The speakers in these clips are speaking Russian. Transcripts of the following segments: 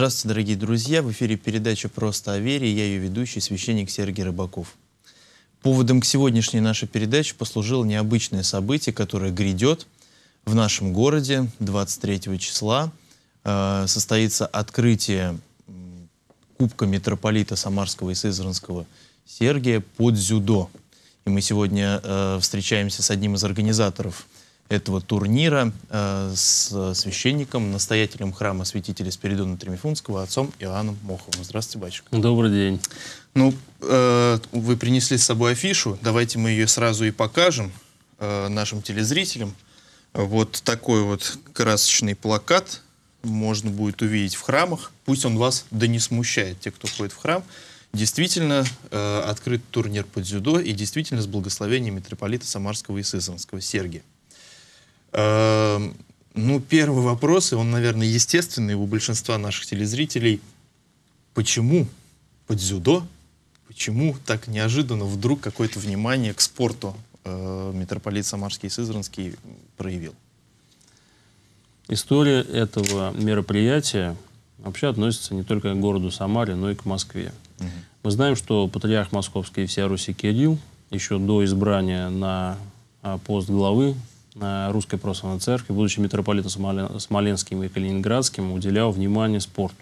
Здравствуйте, дорогие друзья! В эфире передача «Просто о вере» я ее ведущий, священник Сергей Рыбаков. Поводом к сегодняшней нашей передаче послужило необычное событие, которое грядет в нашем городе 23 числа. Э, состоится открытие Кубка митрополита Самарского и Сызранского Сергия под зюдо, И мы сегодня э, встречаемся с одним из организаторов – этого турнира э, с священником, настоятелем храма святителя Спиридона Тремифунского, отцом Иоанном Моховым. Здравствуйте, батюшка. Добрый день. Ну, э, вы принесли с собой афишу, давайте мы ее сразу и покажем э, нашим телезрителям. Вот такой вот красочный плакат можно будет увидеть в храмах. Пусть он вас да не смущает, те, кто ходит в храм. Действительно, э, открыт турнир под дзюдо и действительно с благословением митрополита Самарского и Сызанского Сергия. Эм, ну, первый вопрос, и он, наверное, естественный у большинства наших телезрителей. Почему под дзюдо, почему так неожиданно вдруг какое-то внимание к спорту э, митрополит Самарский и Сызранский проявил? История этого мероприятия вообще относится не только к городу Самаре, но и к Москве. Угу. Мы знаем, что патриарх Московский и вся Руси Кирилл еще до избрания на а, пост главы Русской Православной Церкви, будучи митрополитом Смоленским и Калининградским, уделял внимание спорту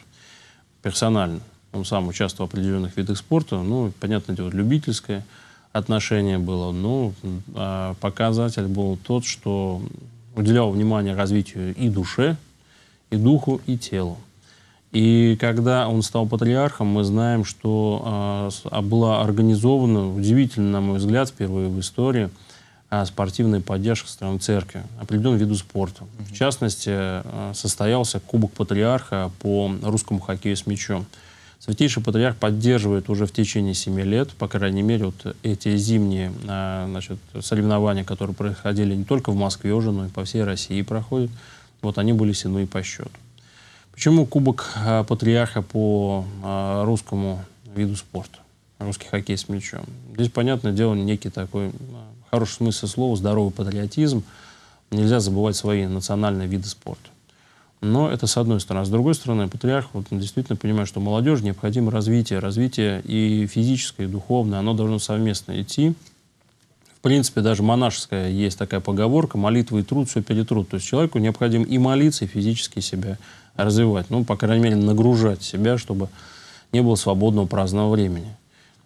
персонально. Он сам участвовал в определенных видах спорта, ну, понятное дело, любительское отношение было, но ну, а показатель был тот, что уделял внимание развитию и душе, и духу, и телу. И когда он стал патриархом, мы знаем, что а, а была организована, удивительно, на мой взгляд, впервые в истории – а, спортивной поддержки со стороны церкви, определенным виду спорта. Mm -hmm. В частности, а, состоялся Кубок Патриарха по русскому хоккею с мячом. Святейший Патриарх поддерживает уже в течение семи лет, по крайней мере, вот эти зимние а, значит, соревнования, которые проходили не только в Москве уже, но и по всей России проходят, вот они были сильны по счету. Почему Кубок Патриарха по русскому виду спорта? русский хоккей с мячом. Здесь, понятное дело, некий такой хорошем смысле слова здоровый патриотизм, нельзя забывать свои национальные виды спорта. Но это с одной стороны. А с другой стороны, патриарх вот, действительно понимает, что молодежь необходимо развитие. Развитие и физическое, и духовное, оно должно совместно идти. В принципе, даже монашеская есть такая поговорка «молитва и труд, все перетрут». То есть человеку необходимо и молиться, и физически себя развивать. Ну, по крайней мере, нагружать себя, чтобы не было свободного праздного времени.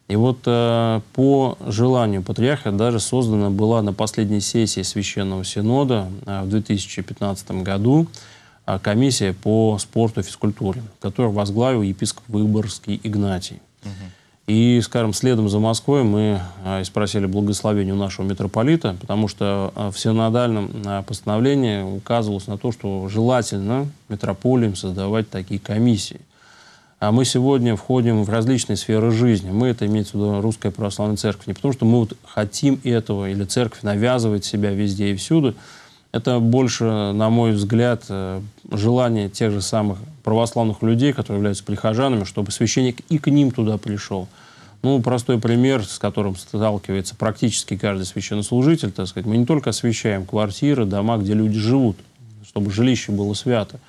И вот э, по желанию патриарха даже создана была на последней сессии Священного Синода э, в 2015 году э, комиссия по спорту и физкультуре, которую возглавил епископ Выборгский Игнатий. И, скажем, следом за Москвой мы э, спросили благословение у нашего митрополита, потому что э, в синодальном э, постановлении указывалось на то, что желательно митрополиям создавать такие комиссии. А мы сегодня входим в различные сферы жизни. Мы, это имеется в виду Русская Православная Церковь, не потому что мы вот хотим этого, или церковь навязывает себя везде и всюду. Это больше, на мой взгляд, э, желание тех же самых православных людей, которые являются прихожанами, чтобы священник и к ним туда пришел. Ну, простой пример, с которым сталкивается практически каждый священнослужитель, так сказать, мы не только освещаем квартиры, дома, где люди живут, чтобы жилище было свято,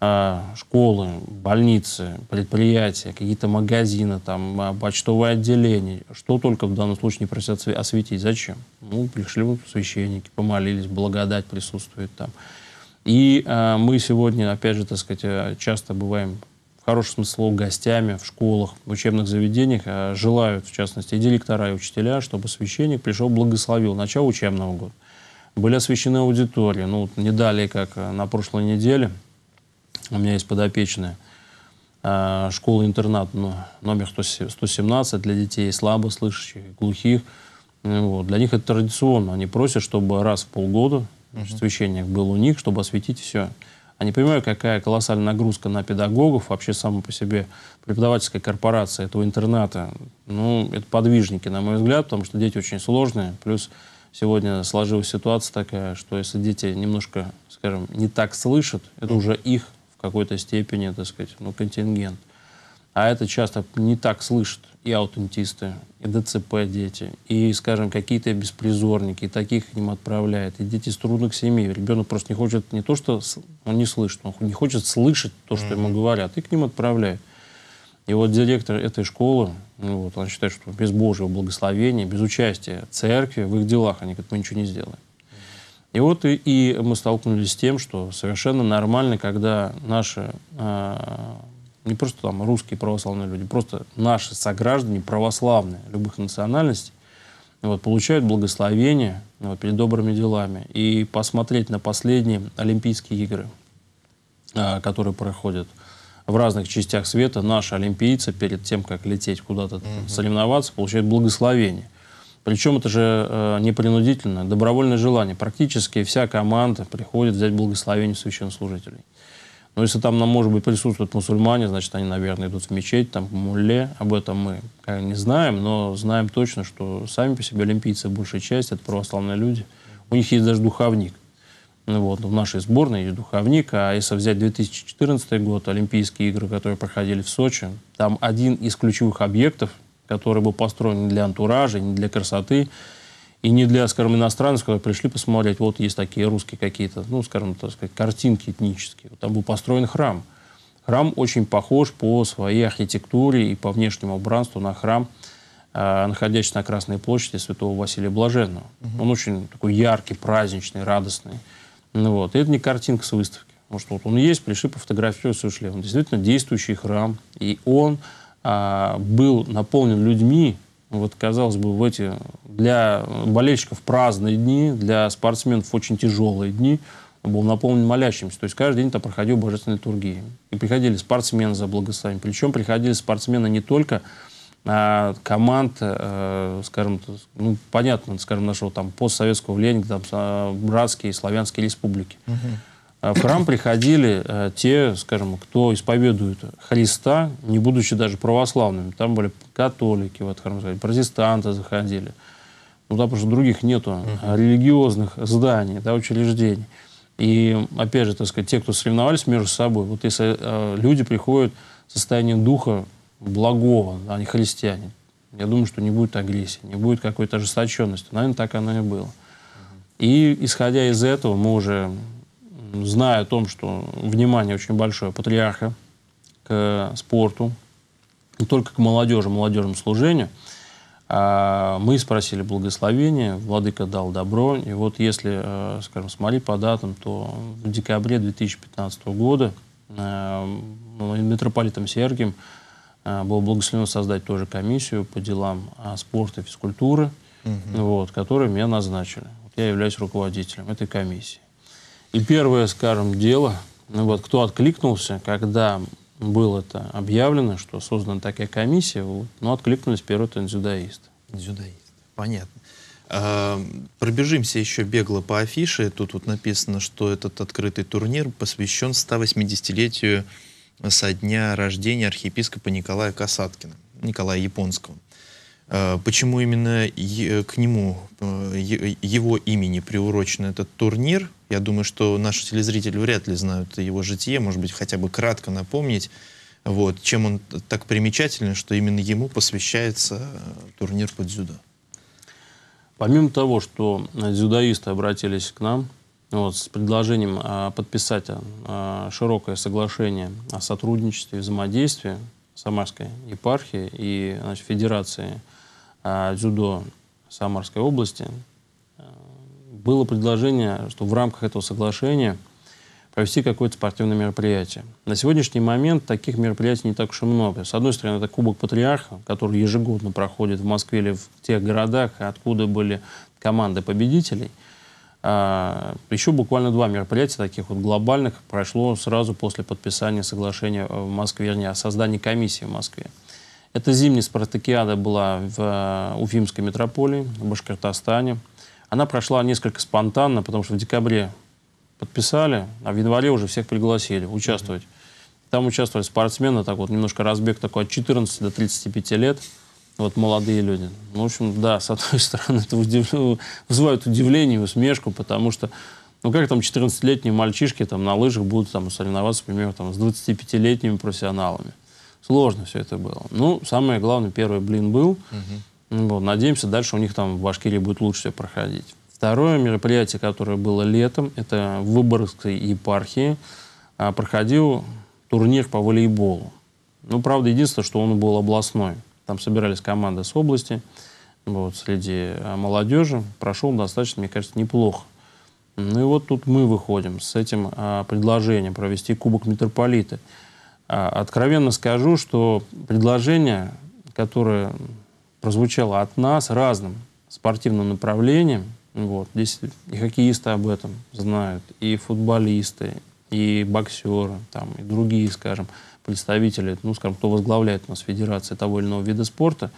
а, школы, больницы, предприятия, какие-то магазины, там, а, почтовые отделения. Что только в данном случае не просят осветить. Зачем? Ну, пришли вот священники, помолились, благодать присутствует там. И э, мы сегодня, опять же, так сказать, э, часто бываем в хорошем смысле гостями в школах, в учебных заведениях. Э, желают, в частности, и директора, и учителя, чтобы священник пришел, благословил начало учебного года. Были освящены аудитории. Ну, вот не далее, как э, на прошлой неделе – у меня есть подопечная а, школа-интернат номер 117 для детей слабослышащих, глухих. Вот. Для них это традиционно. Они просят, чтобы раз в полгода значит, священник был у них, чтобы осветить все. А Они понимают, какая колоссальная нагрузка на педагогов, вообще сама по себе преподавательская корпорация этого интерната. Ну, это подвижники, на мой взгляд, потому что дети очень сложные. Плюс сегодня сложилась ситуация такая, что если дети немножко, скажем, не так слышат, это уже их какой-то степени, так сказать, ну, контингент. А это часто не так слышат и аутентисты, и ДЦП дети, и, скажем, какие-то беспризорники, и таких к ним отправляют, и дети с трудных семей. Ребенок просто не хочет, не то что он ну, не слышит, он не хочет слышать то, что mm-hmm. ему говорят, и к ним отправляют. И вот директор этой школы, ну, вот, он считает, что без Божьего благословения, без участия церкви в их делах, они говорят, мы ничего не сделаем. И вот и, и мы столкнулись с тем, что совершенно нормально, когда наши, э, не просто там русские православные люди, просто наши сограждане православные, любых национальностей, вот, получают благословение вот, перед добрыми делами. И посмотреть на последние Олимпийские игры, э, которые проходят в разных частях света, наши олимпийцы перед тем, как лететь куда-то mm-hmm. соревноваться, получают благословение. Причем это же э, не принудительно, добровольное желание. Практически вся команда приходит взять благословение священнослужителей. Но ну, если там, нам может быть, присутствуют мусульмане, значит, они, наверное, идут в мечеть, там, к мулле. Об этом мы не знаем, но знаем точно, что сами по себе олимпийцы, большая часть, это православные люди. У них есть даже духовник. Ну, вот, в нашей сборной есть духовник. А если взять 2014 год, Олимпийские игры, которые проходили в Сочи, там один из ключевых объектов – который был построен не для антуража, не для красоты, и не для, скажем, иностранцев, которые пришли посмотреть, вот есть такие русские какие-то, ну, скажем, так сказать, картинки этнические. Там был построен храм. Храм очень похож по своей архитектуре и по внешнему убранству на храм, э, находящийся на Красной площади святого Василия Блаженного. Угу. Он очень такой яркий, праздничный, радостный. Ну, вот. И это не картинка с выставки. Может, вот он есть, пришли, пофотографировать, ушли. Он действительно действующий храм. И он а, был наполнен людьми, ну, вот, казалось бы, в эти для болельщиков праздные дни, для спортсменов очень тяжелые дни, был наполнен молящимся. То есть каждый день там проходил божественные тургии. И приходили спортсмены за благословением. Причем приходили спортсмены не только а, команд, а, скажем, ну, понятно, скажем, нашего там постсоветского влияния, там, а, братские славянские республики. Uh-huh. А в храм приходили э, те, скажем, кто исповедует Христа, не будучи даже православными. Там были католики, в этот храм протестанты заходили. Ну, да, потому что других нету а религиозных зданий, да, учреждений. И, опять же, так сказать, те, кто соревновались между собой, вот если э, люди приходят в состояние духа благого, да, они христиане, я думаю, что не будет агрессии, не будет какой-то ожесточенности. Наверное, так оно и было. Uh-huh. И, исходя из этого, мы уже зная о том, что внимание очень большое патриарха к спорту, не только к молодежи, молодежному служению, а мы спросили благословение, Владыка дал добро, и вот если, э, скажем, смотреть по датам, то в декабре 2015 года э, митрополитом Сергием э, было благословено создать тоже комиссию по делам а, спорта и физкультуры, угу. вот, которую меня назначили. я являюсь руководителем этой комиссии. И первое, скажем, дело, ну вот кто откликнулся, когда было это объявлено, что создана такая комиссия, вот, ну, откликнулись первые это дзюдоисты. Дзюдоисты, понятно. А, пробежимся еще бегло по афише. Тут вот написано, что этот открытый турнир посвящен 180-летию со дня рождения архиепископа Николая Касаткина, Николая Японского. А, почему именно к нему, э, его имени приурочен этот турнир? Я думаю, что наши телезрители вряд ли знают его житие, может быть, хотя бы кратко напомнить, вот, чем он так примечателен, что именно ему посвящается э, турнир по дзюдо. Помимо того, что э, дзюдоисты обратились к нам вот, с предложением а, подписать а, широкое соглашение о сотрудничестве и взаимодействии Самарской епархии и значит, Федерации а, дзюдо Самарской области, было предложение, что в рамках этого соглашения провести какое-то спортивное мероприятие. На сегодняшний момент таких мероприятий не так уж и много. С одной стороны, это Кубок Патриарха, который ежегодно проходит в Москве или в тех городах, откуда были команды победителей. А, еще буквально два мероприятия таких вот глобальных прошло сразу после подписания соглашения в Москве, вернее, о создании комиссии в Москве. Это зимняя спартакиада была в э, Уфимской метрополии, в Башкортостане – она прошла несколько спонтанно, потому что в декабре подписали, а в январе уже всех пригласили участвовать. Там участвовали спортсмены, так вот немножко разбег такой от 14 до 35 лет, вот молодые люди. Ну, в общем, да, с одной стороны, это удив... вызывает удивление усмешку, потому что, ну как там 14-летние мальчишки там на лыжах будут там соревноваться, например, там, с 25-летними профессионалами. Сложно все это было. Ну, самое главное, первый блин был. Угу. Ну вот, надеемся, дальше у них там в Башкирии будет лучше все проходить. Второе мероприятие, которое было летом, это в Выборгской епархии а, проходил турнир по волейболу. Ну, правда, единственное, что он был областной. Там собирались команды с области, вот, среди а, молодежи. Прошел достаточно, мне кажется, неплохо. Ну и вот тут мы выходим с этим а, предложением провести Кубок Митрополита. А, откровенно скажу, что предложение, которое прозвучало от нас разным спортивным направлением. Вот. Здесь и хоккеисты об этом знают, и футболисты, и боксеры, там, и другие, скажем, представители, ну, скажем, кто возглавляет у нас федерации того или иного вида спорта.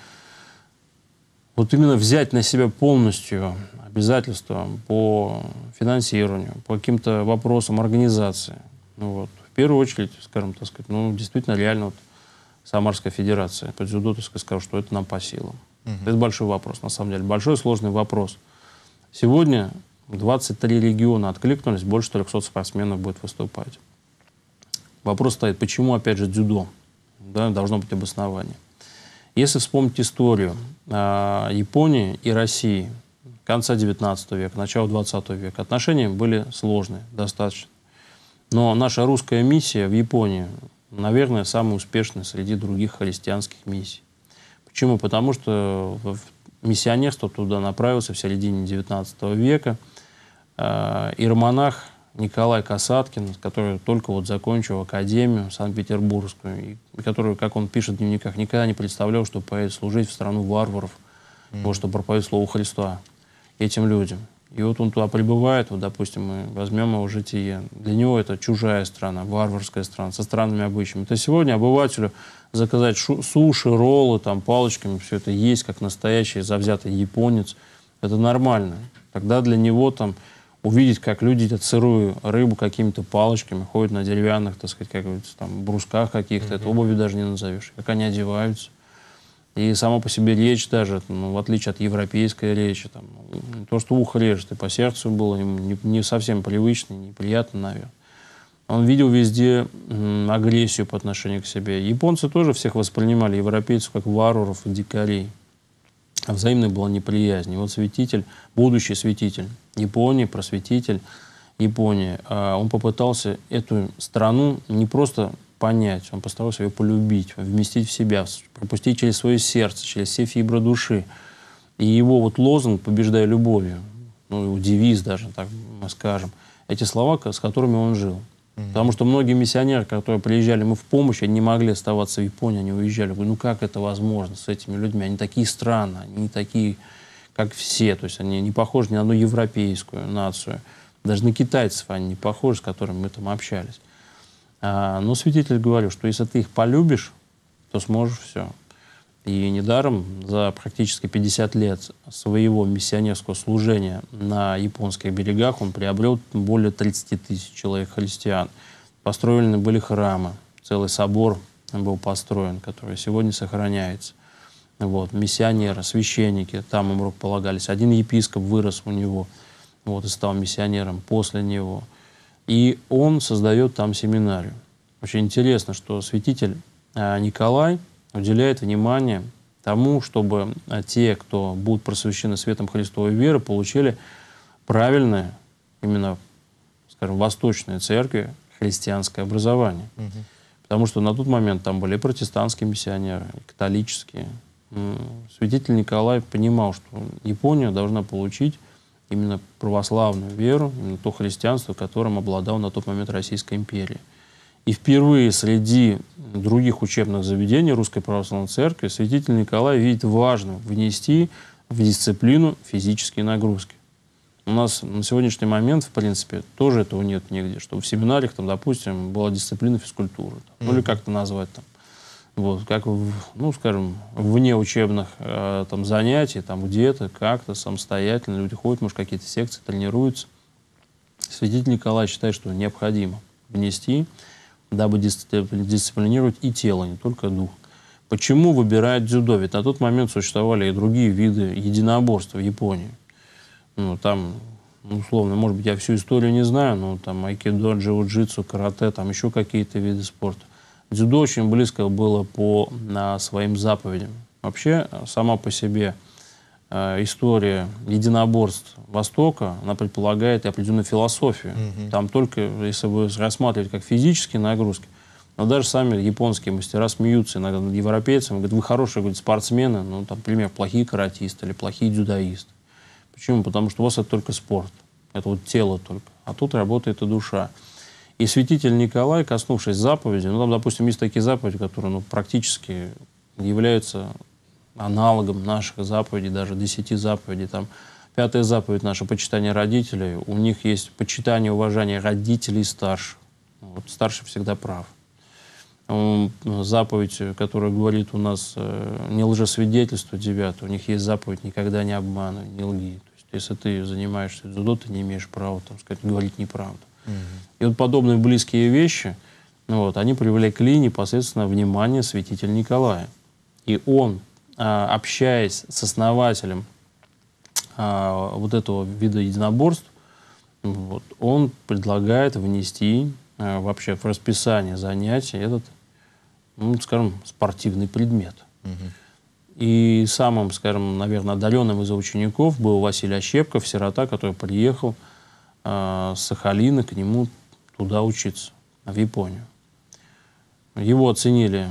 Вот именно взять на себя полностью обязательства по финансированию, по каким-то вопросам организации. Ну вот. В первую очередь, скажем так сказать, ну, действительно реально вот, Самарская Федерация по дзюдо, так сказать, что это нам по силам. Угу. Это большой вопрос, на самом деле. Большой сложный вопрос. Сегодня 23 региона откликнулись, больше 300 спортсменов будет выступать. Вопрос стоит, почему, опять же, дзюдо? Да, должно быть обоснование. Если вспомнить историю э, Японии и России конца 19 века, начала 20 века, отношения были сложные достаточно. Но наша русская миссия в Японии наверное, самый успешный среди других христианских миссий. Почему? Потому что миссионерство туда направился в середине XIX века. Э, Ирмонах Николай Касаткин, который только вот закончил академию Санкт-Петербургскую, и который, как он пишет в дневниках, никогда не представлял, что поедет служить в страну варваров, mm. -hmm. потому что проповедует Слово Христа этим людям. И вот он туда прибывает, вот, допустим, мы возьмем его житие. Для него это чужая страна, варварская страна, со странными обычаями. То сегодня обывателю заказать суши, роллы, там, палочками, все это есть, как настоящий завзятый японец. Это нормально. Тогда для него там увидеть, как люди едят сырую рыбу какими-то палочками, ходят на деревянных, так сказать, как говорится, там, брусках каких-то, mm-hmm. это обуви даже не назовешь, как они одеваются. И само по себе речь даже, ну, в отличие от европейской речи, там, ну, то, что ухо режет, и по сердцу было ему не, не совсем привычно, неприятно, наверное. Он видел везде агрессию по отношению к себе. Японцы тоже всех воспринимали, европейцев, как варваров и дикарей. А взаимной была неприязнь. И вот святитель, будущий святитель Японии, просветитель Японии, а, он попытался эту страну не просто понять, он постарался ее полюбить, вместить в себя, пропустить через свое сердце, через все фибры души. И его вот лозунг побеждая любовью», ну, его девиз даже, так мы скажем, эти слова, с которыми он жил. Потому что многие миссионеры, которые приезжали мы в помощь, они не могли оставаться в Японии, они уезжали. Говорю, ну как это возможно с этими людьми? Они такие странные, они не такие, как все. То есть они не похожи ни на одну европейскую нацию. Даже на китайцев они не похожи, с которыми мы там общались. А, но святитель говорил, что если ты их полюбишь, то сможешь все. И недаром за практически 50 лет своего миссионерского служения на японских берегах он приобрел более 30 тысяч человек христиан. Построены были храмы, целый собор был построен, который сегодня сохраняется. Вот, миссионеры, священники, там им рук полагались. Один епископ вырос у него, вот, и стал миссионером после него – и он создает там семинарию. Очень интересно, что святитель э, Николай уделяет внимание тому, чтобы э, те, кто будут просвещены светом Христовой веры, получили правильное, именно, скажем, восточной церкви христианское образование. Угу. Потому что на тот момент там были протестантские миссионеры, и католические. Святитель Николай понимал, что Япония должна получить именно православную веру, именно то христианство, которым обладал на тот момент Российская империя. И впервые среди других учебных заведений Русской Православной Церкви святитель Николай видит важным внести в дисциплину физические нагрузки. У нас на сегодняшний момент, в принципе, тоже этого нет нигде, что в семинариях, там, допустим, была дисциплина физкультуры, там, mm. -hmm. ну или как-то назвать там. Вот, как, ну, скажем, вне учебных э, там, занятий, там где-то, как-то, самостоятельно люди ходят, может, какие-то секции тренируются. Свидетель Николай считает, что необходимо внести, дабы дисциплинировать и тело, не только дух. Почему выбирает дзюдо? Ведь на тот момент существовали и другие виды единоборства в Японии. Ну, там, условно, может быть, я всю историю не знаю, но там айкидо, джиу-джитсу, карате, там еще какие-то виды спорта. Дзюдо очень близко было по а, своим заповедям. Вообще, а, сама по себе а, история единоборств Востока, она предполагает определенную философию. Угу. Там только, если вы рассматривать как физические нагрузки, но даже сами японские мастера смеются иногда над европейцами, говорят, вы хорошие говорят, спортсмены, ну, там, например, плохие каратисты или плохие дзюдоисты. Почему? Потому что у вас это только спорт, это вот тело только, а тут работает и душа. И святитель Николай, коснувшись заповеди, ну там, допустим, есть такие заповеди, которые ну, практически являются аналогом наших заповедей, даже десяти заповедей. Там, пятая заповедь наша, почитание родителей. У них есть почитание, уважение родителей старше. Вот старше всегда прав. Заповедь, которая говорит у нас э, не лжесвидетельство, девятое. У них есть заповедь никогда не обманывай, не лги. То есть, если ты занимаешься дзюдо, ты не имеешь права там, сказать, говорить неправду. И вот подобные близкие вещи, ну вот, они привлекли непосредственно внимание святителя Николая. И он, а, общаясь с основателем а, вот этого вида единоборств, ну вот, он предлагает внести а, вообще в расписание занятий этот, ну, скажем, спортивный предмет. И самым, скажем, наверное, отдаленным из учеников был Василий Ощепков, сирота, который приехал – э, Сахалина к нему туда учиться, в Японию. Его оценили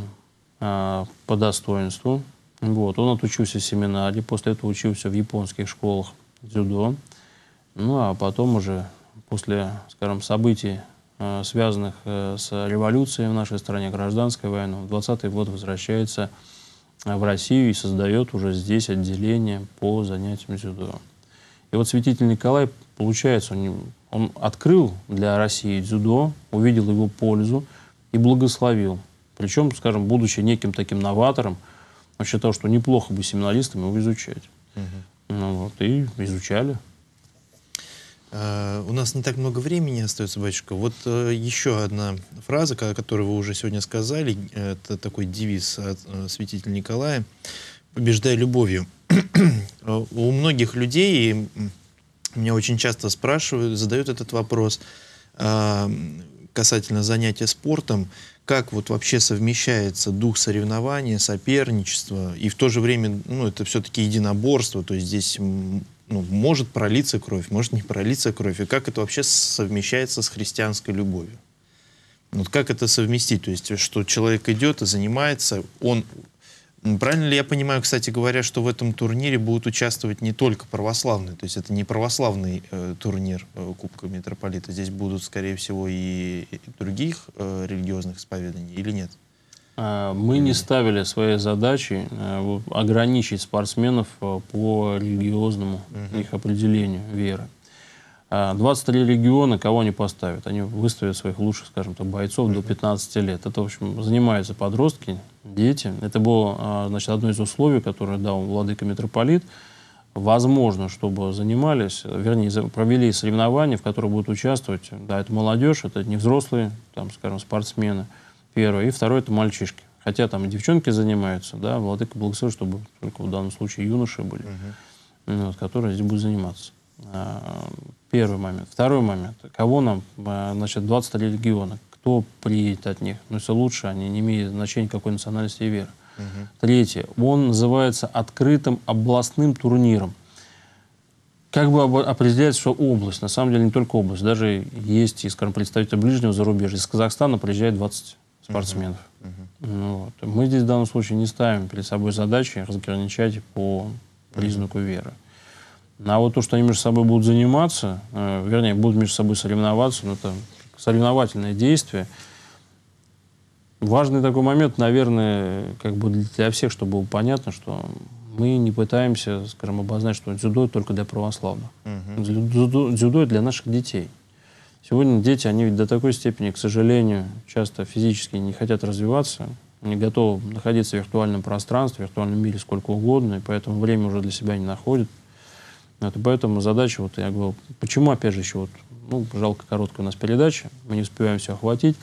э, по достоинству. Вот. Он отучился в семинаре, после этого учился в японских школах дзюдо. Ну, а потом уже после, скажем, событий, э, связанных э, с революцией в нашей стране, гражданской войной, в 20-й год возвращается э, в Россию и создает уже здесь отделение по занятиям дзюдо. И вот святитель Николай, получается, он, он открыл для России дзюдо, увидел его пользу и благословил. Причем, скажем, будучи неким таким новатором, он считал, что неплохо бы семиналистам его изучать. Угу. Ну вот, и изучали. А, у нас не так много времени остается, батюшка. Вот э, еще одна фраза, которую вы уже сегодня сказали, это такой девиз от э, святителя Николая побеждай любовью. У многих людей, и меня очень часто спрашивают, задают этот вопрос э, касательно занятия спортом, как вот вообще совмещается дух соревнования, соперничества, и в то же время, ну, это все-таки единоборство, то есть здесь ну, может пролиться кровь, может не пролиться кровь, и как это вообще совмещается с христианской любовью. Вот как это совместить? То есть, что человек идет и занимается, он Правильно ли я понимаю, кстати говоря, что в этом турнире будут участвовать не только православные, то есть это не православный э, турнир э, Кубка Митрополита, здесь будут, скорее всего, и, и других э, религиозных исповеданий или нет? А, мы не ставили своей задачей э, ограничить спортсменов э, по религиозному их определению веры. 23 а, региона, кого они поставят? Они выставят своих лучших, скажем так, бойцов до 15 лет. Это, в общем, занимаются подростки, дети. Это было, а, значит, одно из условий, которое дал владыка митрополит. Возможно, чтобы занимались, вернее, провели соревнования, в которых будут участвовать, да, это молодежь, это не взрослые, там, скажем, спортсмены, первое. И второе, это мальчишки. Хотя там и девчонки занимаются, да, владыка благословил, чтобы только в данном случае юноши были, uh-huh. вот, которые здесь будут заниматься. А, Первый момент. Второй момент. Кого нам, э, значит, 20 региона, кто приедет от них? Ну, если лучше, они не имеют значения, какой национальности и веры. Угу. Третье. Он называется открытым областным турниром. Как бы определять, что область, на самом деле не только область, даже есть, скажем, представитель ближнего зарубежья, из Казахстана приезжает 20 спортсменов. Uh-huh. Uh-huh. Вот. Мы здесь в данном случае не ставим перед собой задачи разграничать по признаку uh-huh. веры. А вот то, что они между собой будут заниматься, э, вернее, будут между собой соревноваться, ну, это соревновательное действие. Важный такой момент, наверное, как бы для всех, чтобы было понятно, что мы не пытаемся, скажем, обозначить, что дзюдо только для православных. Угу. Дзюдо, дзюдо для наших детей. Сегодня дети, они ведь до такой степени, к сожалению, часто физически не хотят развиваться, не готовы находиться в виртуальном пространстве, в виртуальном мире сколько угодно, и поэтому время уже для себя не находят. Вот, поэтому задача, вот я говорил, почему, опять же, еще вот, ну, жалко, короткая у нас передача, мы не успеваем все охватить.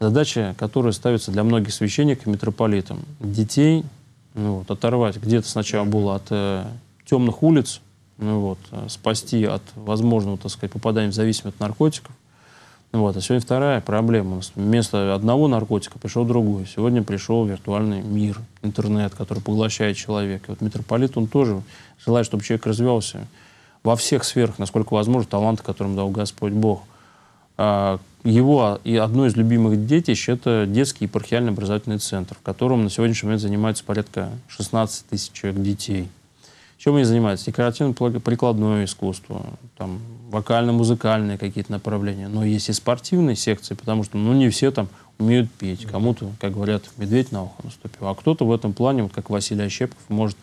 Задача, которая ставится для многих священников, митрополитам, детей ну, вот, оторвать где-то сначала было от э, темных улиц, ну, вот, э, спасти от возможного, так сказать, попадания в зависимость от наркотиков, вот. А сегодня вторая проблема. Вместо одного наркотика пришел другой. Сегодня пришел виртуальный мир, интернет, который поглощает человека. И вот митрополит, он тоже желает, чтобы человек развивался во всех сферах, насколько возможно, таланты, которым дал Господь Бог. А, его и одно из любимых детищ – это детский епархиальный образовательный центр, в котором на сегодняшний момент занимается порядка 16 тысяч человек детей – чем они занимаются? Декоративно-прикладное искусство, там, вокально-музыкальные какие-то направления. Но есть и спортивные секции, потому что, ну, не все там умеют петь. Кому-то, как говорят, медведь на ухо наступил. А кто-то в этом плане, вот как Василий Ощепков, может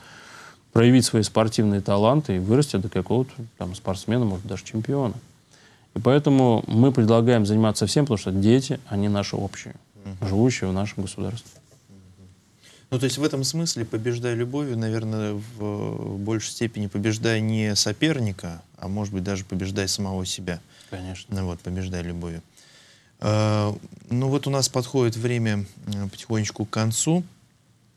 проявить свои спортивные таланты и вырасти до какого-то там спортсмена, может, даже чемпиона. И поэтому мы предлагаем заниматься всем, потому что дети, они наши общие, живущие в нашем государстве. Ну, то есть в этом смысле, побеждая любовью, наверное, в, в большей степени побеждая не соперника, а может быть даже побеждая самого себя. Конечно. Ну, вот, побеждая любовью. Э, ну вот у нас подходит время э, потихонечку к концу.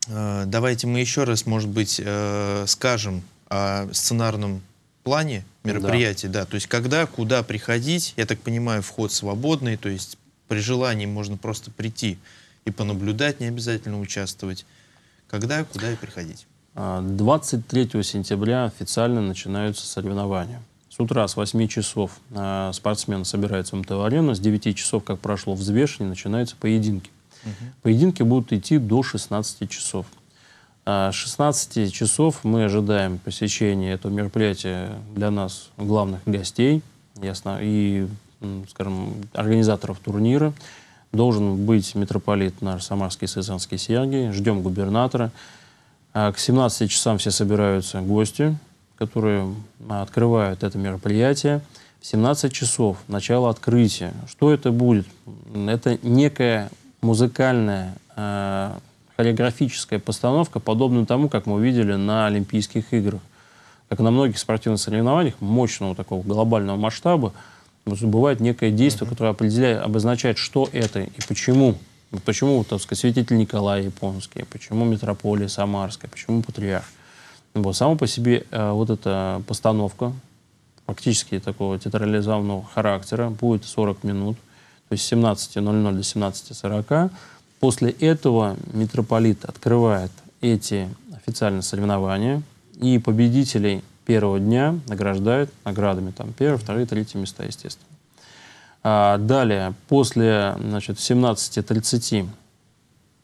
Э, давайте мы еще раз, может быть, э, скажем о сценарном плане мероприятия, да. да, то есть когда, куда приходить, я так понимаю, вход свободный, то есть при желании можно просто прийти и понаблюдать, не обязательно участвовать. Когда, куда и приходить? 23 а, сентября официально начинаются соревнования. С утра с 8 часов а, спортсмены собираются в МТВ-арену, с 9 часов, как прошло взвешивание, начинаются поединки. Угу. Поединки будут идти до 16 часов. А, с 16 часов мы ожидаем посещения этого мероприятия для нас главных гостей и, скажем, организаторов турнира должен быть митрополит наш Самарский Сызанский Сиаги. Ждем губернатора. А к 17 часам все собираются гости, которые а, открывают это мероприятие. В 17 часов начало открытия. Что это будет? Это некая музыкальная а, хореографическая постановка, подобная тому, как мы увидели на Олимпийских играх. Как на многих спортивных соревнованиях мощного такого глобального масштаба, бывает некое действие, mm -hmm. которое определяет, обозначает, что это и почему. Почему, так сказать, святитель Николай Японский, почему митрополия Самарская, почему патриарх. Ну вот, само по себе э, вот эта постановка фактически такого театрализованного характера будет 40 минут, то есть с 17.00 до 17.40. После этого митрополит открывает эти официальные соревнования, и победителей первого дня награждают наградами. Там первые, вторые, третьи места, естественно. А, далее, после значит, 17.30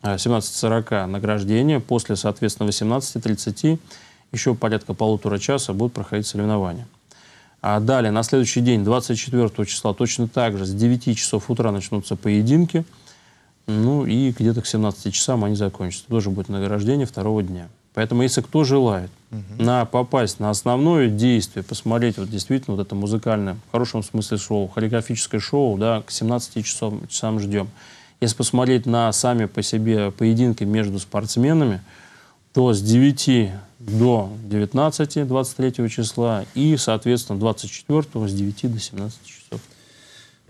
17.40 награждение, после, соответственно, 18.30 еще порядка полутора часа будут проходить соревнования. А далее, на следующий день, 24 числа, точно так же, с 9 часов утра начнутся поединки. Ну и где-то к 17 часам они закончатся. Тоже будет награждение второго дня. Поэтому, если кто желает, угу. на попасть на основное действие, посмотреть вот действительно вот это музыкальное, в хорошем смысле шоу, хореографическое шоу, да, к 17 часам, часам ждем. Если посмотреть на сами по себе поединки между спортсменами, то с 9 до 19, 23 числа и, соответственно, 24 с 9 до 17 часов.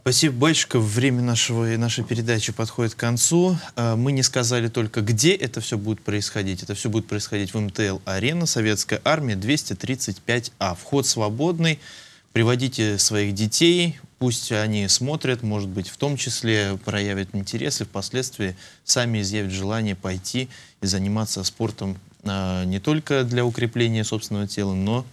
Спасибо большое. Время нашего, нашей передачи подходит к концу. Э, мы не сказали только, где это все будет происходить. Это все будет происходить в МТЛ-арена Советская армия 235А. Вход свободный. Приводите своих детей, пусть они смотрят, может быть, в том числе проявят интерес и впоследствии сами изъявят желание пойти и заниматься спортом э, не только для укрепления собственного тела, но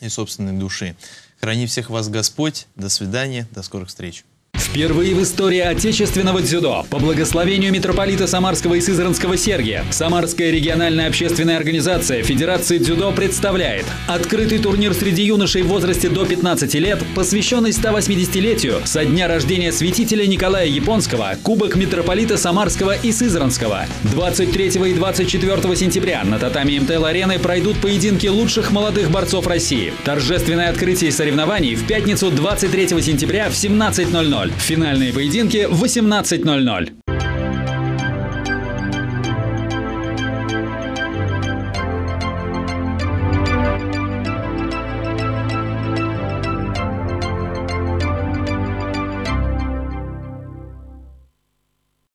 и собственной души. Храни всех вас Господь. До свидания. До скорых встреч. Впервые в истории отечественного дзюдо по благословению митрополита Самарского и Сызранского Сергия Самарская региональная общественная организация Федерации дзюдо представляет открытый турнир среди юношей в возрасте до 15 лет, посвященный 180-летию со дня рождения святителя Николая Японского, Кубок митрополита Самарского и Сызранского. 23 и 24 сентября на татами МТЛ-арены пройдут поединки лучших молодых борцов России. Торжественное открытие соревнований в пятницу 23 сентября в 17.00. Финальные поединки в 18.00.